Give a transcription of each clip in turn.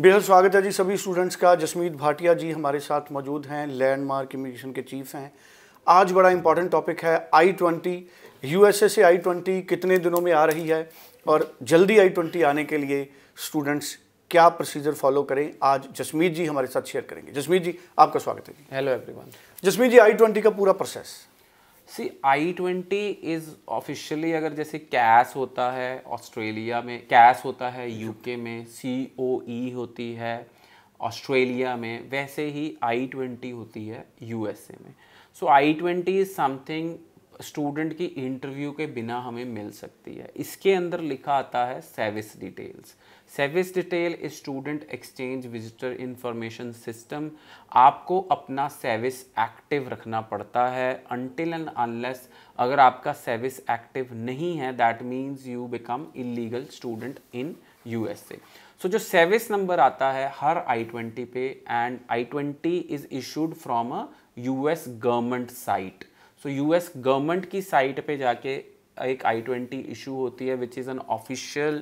बेहद स्वागत है जी सभी स्टूडेंट्स का जसमीत भाटिया जी हमारे साथ मौजूद हैं लैंडमार्क इमिग्रेशन के चीफ हैं आज बड़ा इंपॉर्टेंट टॉपिक है आई ट्वेंटी यूएसए से आई ट्वेंटी कितने दिनों में आ रही है और जल्दी आई ट्वेंटी आने के लिए स्टूडेंट्स क्या प्रोसीजर फॉलो करें आज जसमीत जी हमारे साथ शेयर करेंगे जसमीत जी आपका स्वागत है जी hello everyone Jasmeet ji I twenty का पूरा process see I twenty is officially अगर जैसे कैश होता है ऑस्ट्रेलिया में कैश होता है यूके में सी ओ ई होती है ऑस्ट्रेलिया में वैसे ही आई ट्वेंटी होती है यूएसए में so I twenty is something student की इंटरव्यू के बिना हमें मिल सकती है इसके अंदर लिखा आता है service details service detail student exchange visitor information system आपको अपना सर्विस एक्टिव रखना पड़ता है अनटिल एंड अनलेस अगर आपका सर्विस एक्टिव नहीं है that means you become illegal student in U so जो सर्विस नंबर आता है हर आई ट्वेंटी पे and I twenty is issued from a S government site so US government की साइट पे जाके एक आई ट्वेंटी इशू होती है which is an official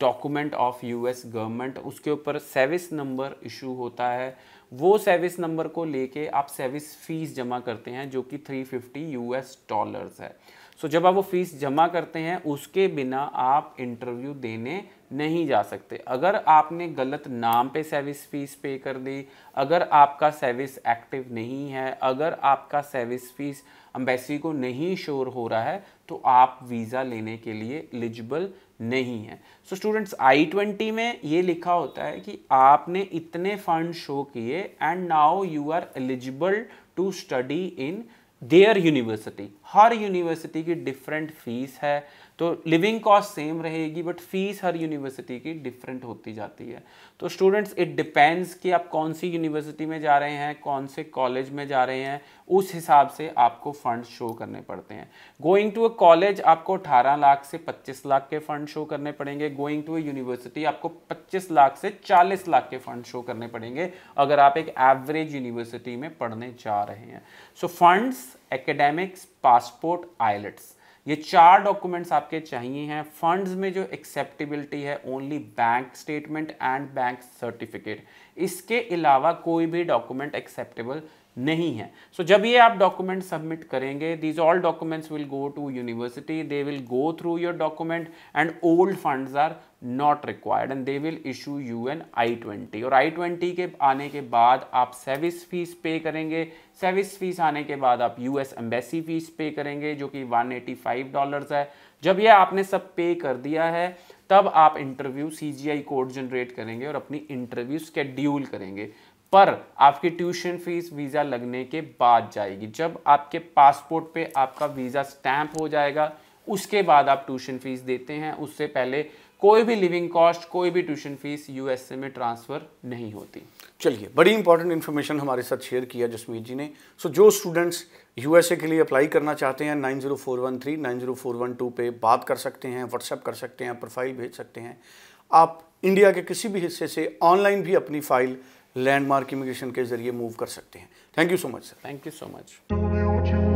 document of U S government उसके ऊपर सर्विस नंबर इशू होता है वो सर्विस नंबर को लेके आप सर्विस फीस जमा करते हैं जो कि three fifty U S dollars है सो जब आप वो फीस जमा करते हैं उसके बिना आप इंटरव्यू देने नहीं जा सकते अगर आपने गलत नाम पे सर्विस फीस पे कर दी अगर आपका सर्विस एक्टिव नहीं है अगर आपका सर्विस फीस अम्बेसी को नहीं श्योर हो रहा है तो आप वीज़ा लेने के लिए एलिजिबल नहीं है सो स्टूडेंट्स आई ट्वेंटी में ये लिखा होता है कि आपने इतने फंड शो किए and now you are eligible to study in their university हर यूनिवर्सिटी की डिफरेंट फीस है तो लिविंग कॉस्ट सेम रहेगी बट फीस हर यूनिवर्सिटी की डिफरेंट होती जाती है तो स्टूडेंट्स इट डिपेंड्स कि आप कौन सी यूनिवर्सिटी में जा रहे हैं कौन से कॉलेज में जा रहे हैं उस हिसाब से आपको फंड शो करने पड़ते हैं गोइंग टू अ कॉलेज आपको 18 लाख से 25 लाख के फंड शो करने पड़ेंगे गोइंग टू अ यूनिवर्सिटी आपको 25 लाख से 40 लाख के फंड शो करने पड़ेंगे अगर आप एक एवरेज यूनिवर्सिटी में पढ़ने जा रहे हैं so funds academics passport IELTS ये चार डॉक्यूमेंट्स आपके चाहिए हैं फंड्स में जो एक्सेप्टेबिलिटी है only bank statement and bank certificate इसके अलावा कोई भी डॉक्यूमेंट एक्सेप्टेबल नहीं है सो so, जब ये आप डॉक्यूमेंट सबमिट करेंगे these all documents will go to university they will go through your document and old funds are not required and they will issue you an I twenty और I twenty के आने के बाद आप service fees पे करेंगे service fees आने के बाद आप यू एस एम्बेसी फीस पे करेंगे जो कि वन एटी फाइव डॉलर है जब यह आपने सब पे कर दिया है तब आप interview C G I code generate करेंगे और अपनी इंटरव्यू स्केड्यूल करेंगे पर आपकी ट्यूशन फीस वीज़ा लगने के बाद जाएगी जब आपके पासपोर्ट पे आपका वीज़ा स्टैंप हो जाएगा उसके बाद आप ट्यूशन फीस देते हैं उससे पहले कोई भी लिविंग कॉस्ट कोई भी ट्यूशन फीस यूएसए में ट्रांसफ़र नहीं होती चलिए बड़ी इंपॉर्टेंट इन्फॉर्मेशन हमारे साथ शेयर किया जसमीत जी ने सो जो स्टूडेंट्स यूएसए के लिए अप्लाई करना चाहते हैं nine zero four one three nine zero four one two पे बात कर सकते हैं व्हाट्सअप कर सकते हैं प्रोफाइल भेज सकते हैं आप इंडिया के किसी भी हिस्से से ऑनलाइन भी अपनी फाइल लैंडमार्क इमिग्रेशन के जरिए मूव कर सकते हैं thank you so much sir thank you so much